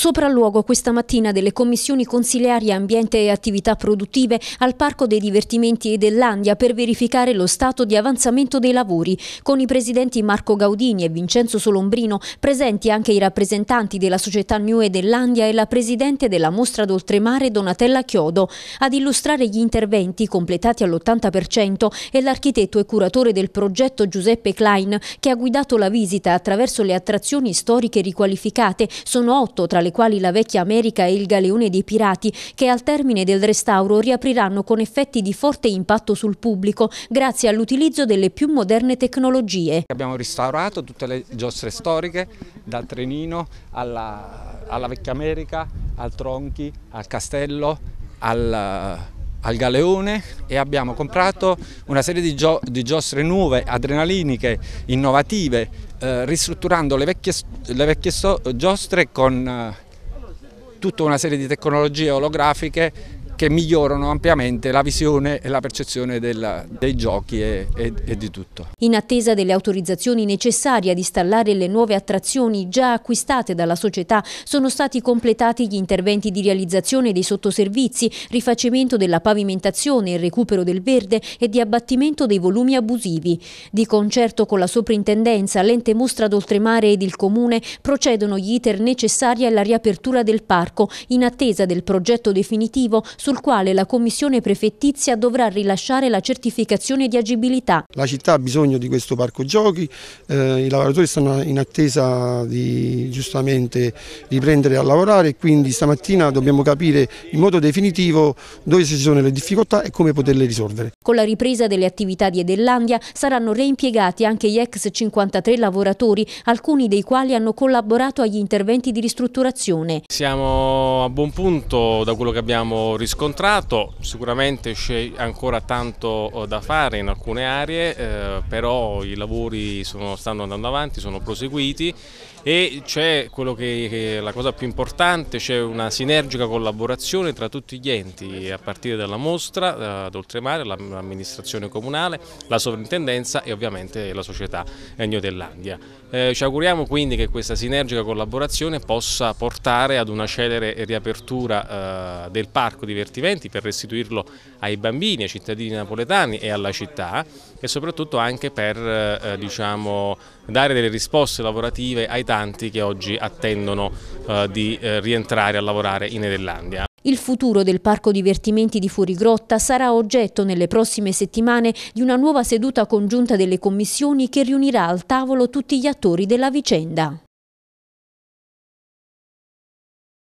Sopralluogo questa mattina delle commissioni consiliari ambiente e attività produttive al Parco dei Divertimenti e dell'Andia per verificare lo stato di avanzamento dei lavori, con i presidenti Marco Gaudini e Vincenzo Solombrino, presenti anche i rappresentanti della società New e dell'Andia e la presidente della mostra d'oltremare Donatella Chiodo. Ad illustrare gli interventi, completati all'80%, è l'architetto e curatore del progetto Giuseppe Klein, che ha guidato la visita attraverso le attrazioni storiche riqualificate, sono otto tra le le quali la vecchia America e il galeone dei pirati, che al termine del restauro riapriranno con effetti di forte impatto sul pubblico grazie all'utilizzo delle più moderne tecnologie. Abbiamo restaurato tutte le giostre storiche, dal Trenino alla, alla Vecchia America, al Tronchi, al Castello, al al Galeone e abbiamo comprato una serie di, gio di giostre nuove, adrenaliniche, innovative, eh, ristrutturando le vecchie, le vecchie giostre con eh, tutta una serie di tecnologie olografiche che migliorano ampiamente la visione e la percezione della, dei giochi e, e, e di tutto. In attesa delle autorizzazioni necessarie ad installare le nuove attrazioni già acquistate dalla società, sono stati completati gli interventi di realizzazione dei sottoservizi, rifacimento della pavimentazione, recupero del verde e di abbattimento dei volumi abusivi. Di concerto con la soprintendenza, l'ente mostra d'oltremare ed il comune procedono gli iter necessari alla riapertura del parco in attesa del progetto definitivo su sul quale la commissione prefettizia dovrà rilasciare la certificazione di agibilità. La città ha bisogno di questo parco giochi, eh, i lavoratori stanno in attesa di giustamente riprendere a lavorare e quindi stamattina dobbiamo capire in modo definitivo dove ci sono le difficoltà e come poterle risolvere. Con la ripresa delle attività di Edellandia saranno reimpiegati anche gli ex 53 lavoratori, alcuni dei quali hanno collaborato agli interventi di ristrutturazione. Siamo a buon punto da quello che abbiamo riscontrato riscontrato, sicuramente c'è ancora tanto eh, da fare in alcune aree, eh, però i lavori sono, stanno andando avanti, sono proseguiti e c'è quello che, che, è la cosa più importante, c'è una sinergica collaborazione tra tutti gli enti, a partire dalla mostra eh, d'oltremare, l'amministrazione comunale, la sovrintendenza e ovviamente la società Egno dell'Andia. Eh, ci auguriamo quindi che questa sinergica collaborazione possa portare ad una celere riapertura eh, del parco di divertimenti per restituirlo ai bambini, ai cittadini napoletani e alla città e soprattutto anche per eh, diciamo, dare delle risposte lavorative ai tanti che oggi attendono eh, di eh, rientrare a lavorare in Nederlandia. Il futuro del parco divertimenti di Fuorigrotta sarà oggetto nelle prossime settimane di una nuova seduta congiunta delle commissioni che riunirà al tavolo tutti gli attori della vicenda.